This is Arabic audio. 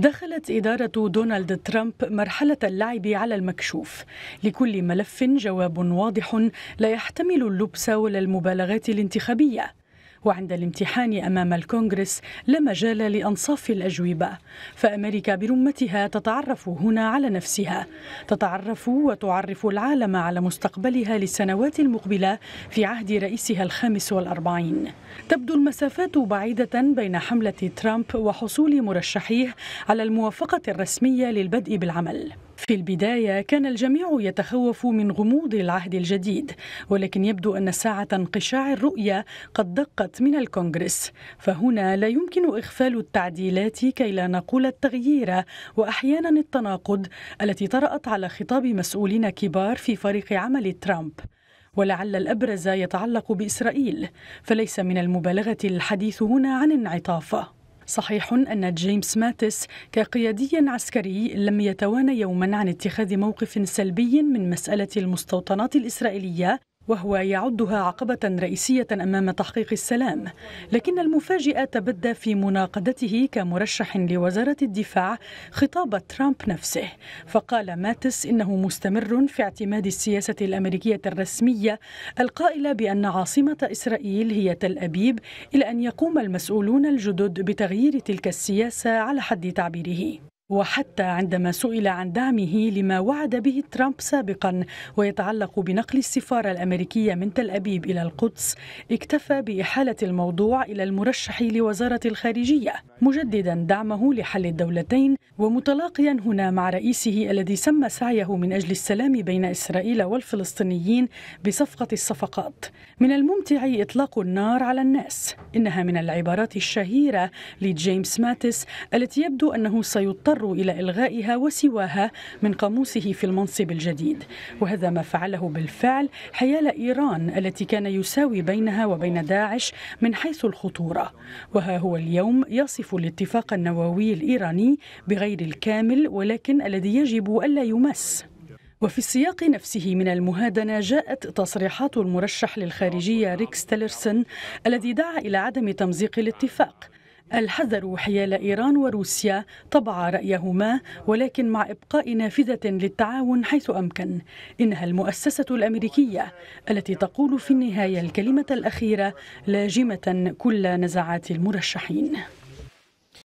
دخلت إدارة دونالد ترامب مرحلة اللعب على المكشوف لكل ملف جواب واضح لا يحتمل اللبس ولا المبالغات الانتخابية وعند الامتحان أمام الكونغرس لا مجال لأنصاف الأجوبة فأمريكا برمتها تتعرف هنا على نفسها تتعرف وتعرف العالم على مستقبلها للسنوات المقبلة في عهد رئيسها الخامس والأربعين تبدو المسافات بعيدة بين حملة ترامب وحصول مرشحيه على الموافقة الرسمية للبدء بالعمل في البداية كان الجميع يتخوف من غموض العهد الجديد ولكن يبدو أن ساعة انقشاع الرؤية قد دقت من الكونغرس فهنا لا يمكن إغفال التعديلات كي لا نقول التغيير وأحيانا التناقض التي طرأت على خطاب مسؤولين كبار في فريق عمل ترامب ولعل الابرز يتعلق باسرائيل فليس من المبالغه الحديث هنا عن انعطافه صحيح أن جيمس ماتس كقيادي عسكري لم يتوانى يوما عن اتخاذ موقف سلبي من مسألة المستوطنات الإسرائيلية وهو يعدها عقبة رئيسية أمام تحقيق السلام لكن المفاجئ تبدى في مناقضته كمرشح لوزارة الدفاع خطاب ترامب نفسه فقال ماتس إنه مستمر في اعتماد السياسة الأمريكية الرسمية القائلة بأن عاصمة إسرائيل هي تل أبيب إلى أن يقوم المسؤولون الجدد بتغيير تلك السياسة على حد تعبيره وحتى عندما سئل عن دعمه لما وعد به ترامب سابقا ويتعلق بنقل السفارة الأمريكية من تل أبيب إلى القدس اكتفى بإحالة الموضوع إلى المرشح لوزارة الخارجية مجددا دعمه لحل الدولتين ومتلاقيا هنا مع رئيسه الذي سمى سعيه من أجل السلام بين إسرائيل والفلسطينيين بصفقة الصفقات من الممتع إطلاق النار على الناس إنها من العبارات الشهيرة لجيمس ماتس التي يبدو أنه سيضطر يضطر إلى إلغائها وسواها من قاموسه في المنصب الجديد وهذا ما فعله بالفعل حيال إيران التي كان يساوي بينها وبين داعش من حيث الخطورة وها هو اليوم يصف الاتفاق النووي الإيراني بغير الكامل ولكن الذي يجب ألا يمس وفي السياق نفسه من المهادنة جاءت تصريحات المرشح للخارجية ريكس تيلرسون الذي دعا إلى عدم تمزيق الاتفاق الحذر حيال إيران وروسيا طبع رأيهما ولكن مع إبقاء نافذة للتعاون حيث أمكن إنها المؤسسة الأمريكية التي تقول في النهاية الكلمة الأخيرة لاجمة كل نزعات المرشحين